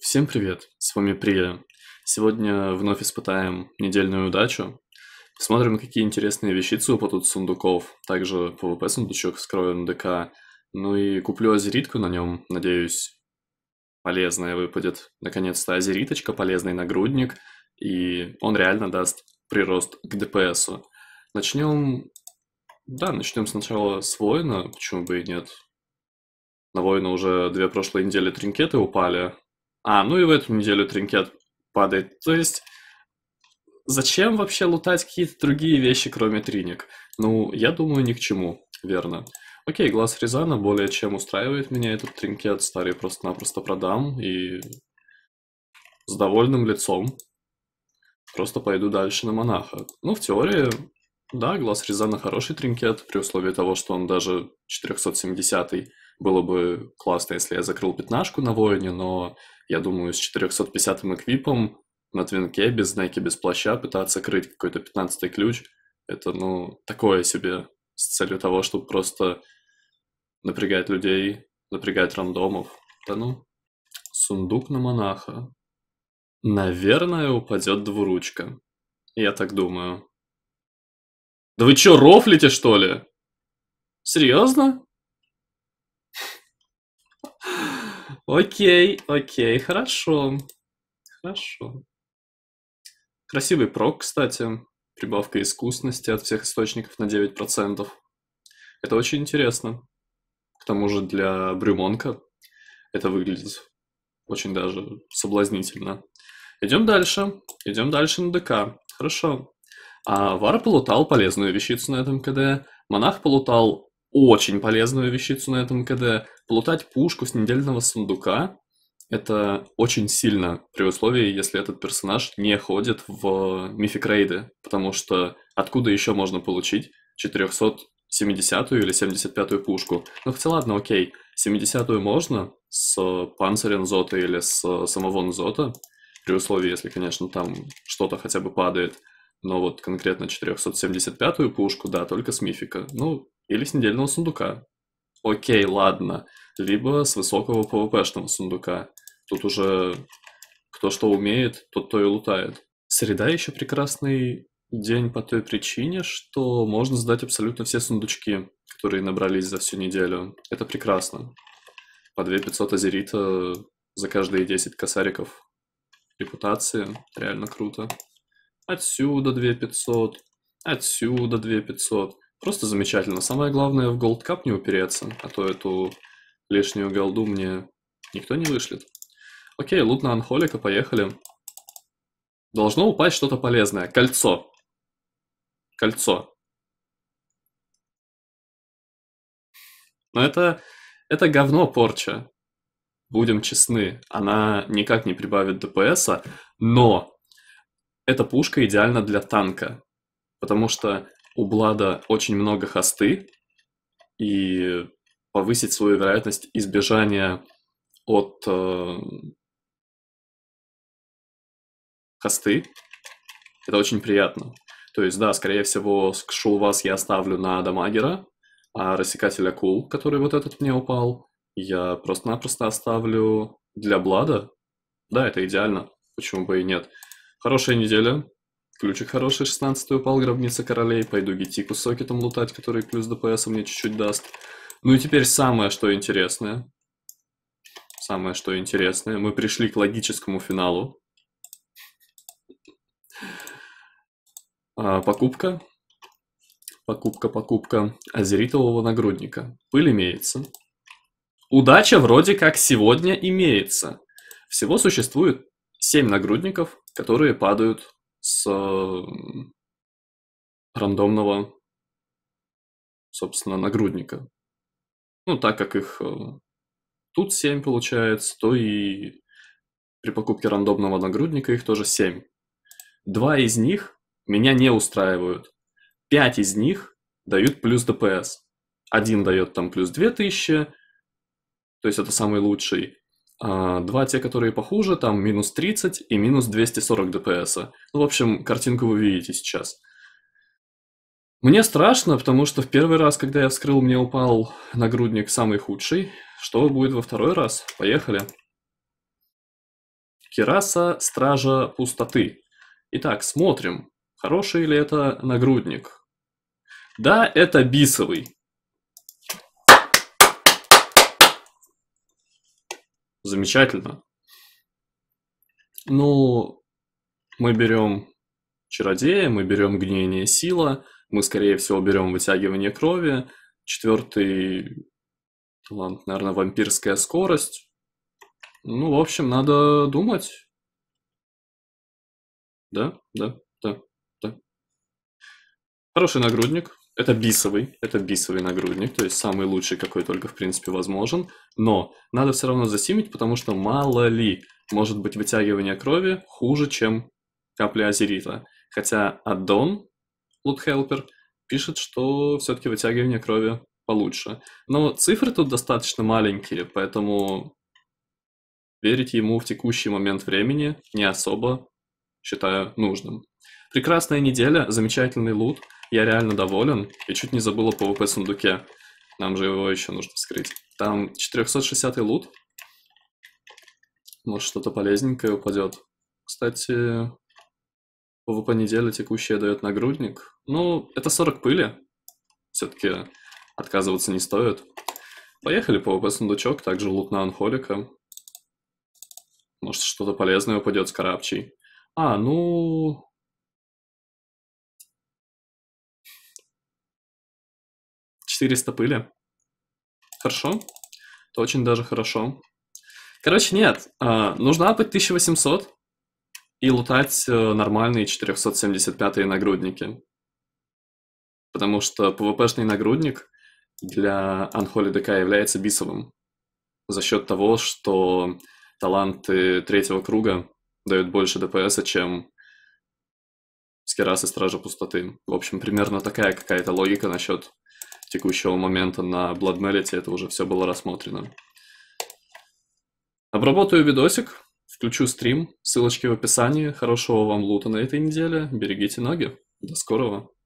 Всем привет, с вами Прия. Сегодня вновь испытаем недельную удачу. Посмотрим, какие интересные вещицы упадут с сундуков. Также PvP сундучок вскроем ДК. Ну и куплю азеритку на нем, надеюсь, полезная выпадет. Наконец-то азериточка, полезный нагрудник, и он реально даст прирост к ДПСу. Начнем... Да, начнем сначала с воина, почему бы и нет. На воина уже две прошлые недели тринкеты упали, а, ну и в эту неделю тринкет падает. То есть, зачем вообще лутать какие-то другие вещи, кроме триник? Ну, я думаю, ни к чему, верно. Окей, глаз Рязана более чем устраивает меня этот тринкет. Старый просто-напросто продам и с довольным лицом просто пойду дальше на монаха. Ну, в теории, да, глаз Рязана хороший тринкет, при условии того, что он даже 470-й. Было бы классно, если я закрыл пятнашку на воине, но я думаю, с 450-м эквипом на твинке, без знаки, без плаща, пытаться крыть какой-то 15-й ключ, это, ну, такое себе с целью того, чтобы просто напрягать людей, напрягать рандомов. Да ну, сундук на монаха. Наверное, упадет двуручка. Я так думаю. Да вы чё, рофлите, что ли? Серьезно? Окей, окей, хорошо. Хорошо. Красивый прок, кстати. Прибавка искусности от всех источников на 9%. Это очень интересно. К тому же для брюмонка это выглядит очень даже соблазнительно. Идем дальше. Идем дальше на ДК. Хорошо. А вар полутал полезную вещицу на этом КД. Монах полутал очень полезную вещицу на этом КД. Плутать пушку с недельного сундука — это очень сильно при условии, если этот персонаж не ходит в мифик рейды, потому что откуда еще можно получить 470-ю или 75-ю пушку? Ну хотя ладно, окей, 70-ю можно с панцирем Зота или с самого Зота, при условии, если, конечно, там что-то хотя бы падает, но вот конкретно 475-ю пушку, да, только с мифика. Ну, или с недельного сундука. Окей, ладно. Либо с высокого ПВПшного сундука. Тут уже кто что умеет, тот то и лутает. Среда еще прекрасный день по той причине, что можно сдать абсолютно все сундучки, которые набрались за всю неделю. Это прекрасно. По 2500 азерита за каждые 10 косариков репутации. Реально круто. Отсюда 2500, отсюда 2500. Просто замечательно. Самое главное в Gold Cup не упереться, а то эту лишнюю голду мне никто не вышлет. Окей, лут на Анхолика, поехали. Должно упасть что-то полезное. Кольцо. Кольцо. Но это, это говно порча. Будем честны, она никак не прибавит ДПСа, но эта пушка идеальна для танка. Потому что у Блада очень много хосты, и повысить свою вероятность избежания от э, хосты. Это очень приятно. То есть, да, скорее всего, шул вас я оставлю на дамагера, а рассекатель акул, который вот этот мне упал, я просто-напросто оставлю для Блада. Да, это идеально. Почему бы и нет. Хорошая неделя. Ключик хороший, 16 упал, гробница королей. Пойду гетику сокетом лутать, который плюс ДПС мне чуть-чуть даст. Ну и теперь самое, что интересное. Самое, что интересное. Мы пришли к логическому финалу. А, покупка. Покупка, покупка. Азеритового нагрудника. Пыль имеется. Удача вроде как сегодня имеется. Всего существует 7 нагрудников, которые падают с рандомного, собственно, нагрудника. Ну, так как их э, тут 7 получается, то и при покупке рандомного нагрудника их тоже 7. Два из них меня не устраивают. Пять из них дают плюс ДПС. Один дает там плюс 2000, то есть это самый лучший. А, два те, которые похуже, там минус 30 и минус 240 ДПС. Ну, в общем, картинку вы видите сейчас. Мне страшно, потому что в первый раз, когда я вскрыл, мне упал нагрудник самый худший. Что будет во второй раз? Поехали. Кераса Стража Пустоты. Итак, смотрим, хороший ли это нагрудник. Да, это бисовый. замечательно. Ну, мы берем чародея, мы берем гнение сила, мы, скорее всего, берем вытягивание крови, четвертый талант, наверное, вампирская скорость. Ну, в общем, надо думать. Да, да, да, да. Хороший нагрудник. Это бисовый, это бисовый нагрудник, то есть самый лучший, какой только, в принципе, возможен. Но надо все равно засимить, потому что мало ли, может быть, вытягивание крови хуже, чем капля азерита. Хотя аддон, Loot Helper, пишет, что все-таки вытягивание крови получше. Но цифры тут достаточно маленькие, поэтому верить ему в текущий момент времени не особо считаю нужным. Прекрасная неделя, замечательный лут – я реально доволен и чуть не забыл о PvP-сундуке. Нам же его еще нужно вскрыть. Там 460 лут. Может, что-то полезненькое упадет. Кстати, ПВП неделя текущая дает нагрудник. Ну, это 40 пыли. Все-таки отказываться не стоит. Поехали, ПВП-сундучок, также лут на анхолика. Может, что-то полезное упадет с карапчей. А, ну... 400 пыли. Хорошо. Это очень даже хорошо. Короче, нет. А, нужна апать 1800 и лутать э, нормальные 475-е нагрудники. Потому что PvP-шный нагрудник для Unholy DK является бисовым. За счет того, что таланты третьего круга дают больше ДПС, чем Скирас и Стража Пустоты. В общем, примерно такая какая-то логика насчет текущего момента на Bloodmerit, это уже все было рассмотрено. Обработаю видосик, включу стрим, ссылочки в описании. Хорошего вам лута на этой неделе, берегите ноги. До скорого.